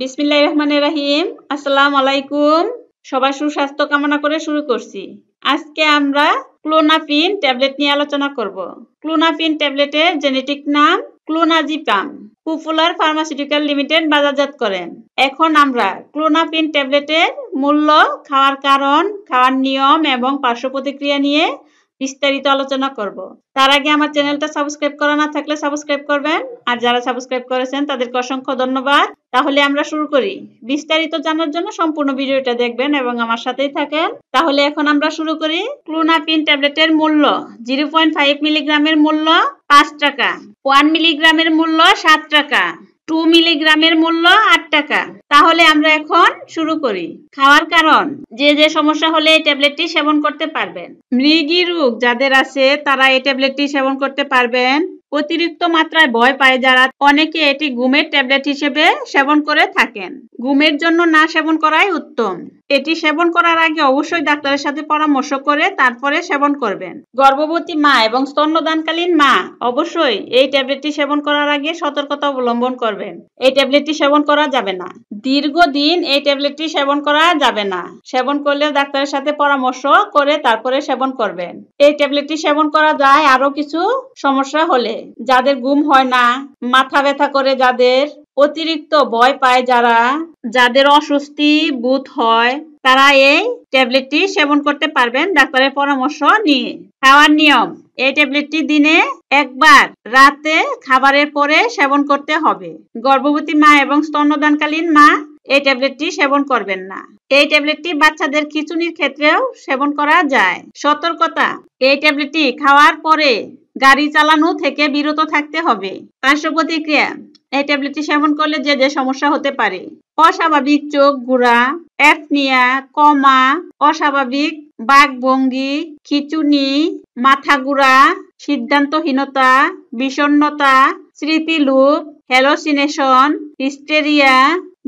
বিসমিল্লাহ রহমানের রাহিম আসসালাম আলাইকুম সবার সুস্বাস্থ্য কামনা করে শুরু করছি আজকে আমরা ক্লোনাফিন ট্যাবলেট নিয়ে আলোচনা করব ক্লোনাফিন ট্যাবলেটের জেনেটিক নাম ক্লোনাজিপাম পপুলার ফার্মাসিউটিক্যাল লিমিটেড বাজারজাত করেন এখন আমরা ক্লোনাফিন ট্যাবলেটের মূল্য খাওয়ার কারণ খাওয়ার নিয়ম এবং পার্শ্ব প্রতিক্রিয়া নিয়ে বিস্তারিত আলোচনা করব তার আগে আমার চ্যানেলটা সাবস্ক্রাইব করা না থাকলে সাবস্ক্রাইব করবেন আর যারা সাবস্ক্রাইব করেছেন তাদেরকে অসংখ্য ধন্যবাদ তাহলে আমরা শুরু করি বিস্তারিত জানার জন্য সম্পূর্ণ ভিডিওটা দেখবেন এবং আমার সাথেই থাকেন তাহলে এখন আমরা শুরু করি ক্লোনাপিন ট্যাবলেটের মূল্য জিরো পয়েন্ট ফাইভ মিলিগ্রামের মূল্য পাঁচ টাকা ওয়ান মিলিগ্রামের মূল্য সাত টাকা টু মিলিগ্রামের মূল্য আট টাকা শুরু করি খাওয়ার কারণ যে যে সমস্যা হলে এই ট্যাবলেটটি সেবন করতে পারবেন মৃগী রোগ যাদের আছে তারা এই ট্যাবলেটটি সেবন করতে পারবেন অতিরিক্ত মাত্রায় ভয় পায় যারা অনেকে এটি ঘুমের ট্যাবলেট হিসেবে সেবন করে থাকেন ঘুমের জন্য না সেবন করাই উত্তম এটি সেবন করার আগে অবশ্যই ডাক্তারের সাথে পরামর্শ করে তারপরে সেবন করবেন গর্ভবতী মা এবং স্তন্যদানকালীন মা অবশ্যই এই ট্যাবলেটটি সেবন করার আগে সতর্কতা অবলম্বন করবেন এই ট্যাবলেটটি সেবন করা যাবে না দীর্ঘদিন এই ট্যাবলেটটি সেবন করা যাবে না সেবন করলে ডাক্তারের সাথে পরামর্শ করে তারপরে সেবন করবেন এই ট্যাবলেটটি সেবন করা যায় আরো কিছু সমস্যা হলে যাদের ঘুম হয় না মাথা ব্যথা করে যাদের অতিরিক্ত ভয় পায় যারা যাদের অস্বস্তি বোধ হয় তারা এই ট্যাবলেটটি সেবন করতে পারবেন ডাক্তারের পরামর্শ নিয়ে খাওয়ার নিয়ম এই ট্যাবলেটটি দিনে একবার রাতে খাবারের পরে সেবন করতে হবে গর্ভবতী মা এবং স্তন্যদানকালীন মা এই ট্যাবলেটটি সেবন করবেন না এই ট্যাবলেটটি বাচ্চাদের খিচুনির ক্ষেত্রেও সেবন করা যায় সতর্কতা এই ট্যাবলেটটি খাওয়ার পরে গাড়ি চালানো থেকে বিরত থাকতে হবে পার্শ্ব প্রতিক্রিয়া এই ট্যাবলেটটি সেবন করলে যে যে সমস্যা হতে পারে অস্বাভাবিক চোখ গুড়া অ্যাপনিয়া কমা অস্বাভাবিক বাঘভঙ্গি খিচুনি মাথা গুড়া সিদ্ধান্তহীনতা বিষণ্নতা স্মৃতিলোপ হ্যালোসিনেশন হিস্টেরিয়া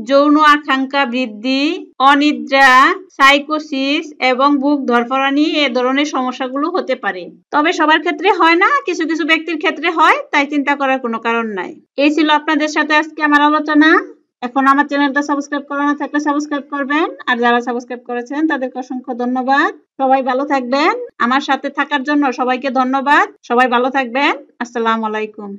যৌন আকাঙ্ক্ষা বৃদ্ধি অনিদ্রা সাইকোসিস এবং বুক ধরফরানি এ ধরনের সমস্যাগুলো হতে পারে তবে সবার ক্ষেত্রে হয় না কিছু কিছু ব্যক্তির ক্ষেত্রে হয় তাই চিন্তা করার কোনো কারণ নাই এই ছিল আপনাদের সাথে আজকে আমার আলোচনা এখন আমার চ্যানেলটা সাবস্ক্রাইব করা না থাকলে সাবস্ক্রাইব করবেন আর যারা সাবস্ক্রাইব করেছেন তাদেরকে অসংখ্য ধন্যবাদ সবাই ভালো থাকবেন আমার সাথে থাকার জন্য সবাইকে ধন্যবাদ সবাই ভালো থাকবেন আসসালাম আলাইকুম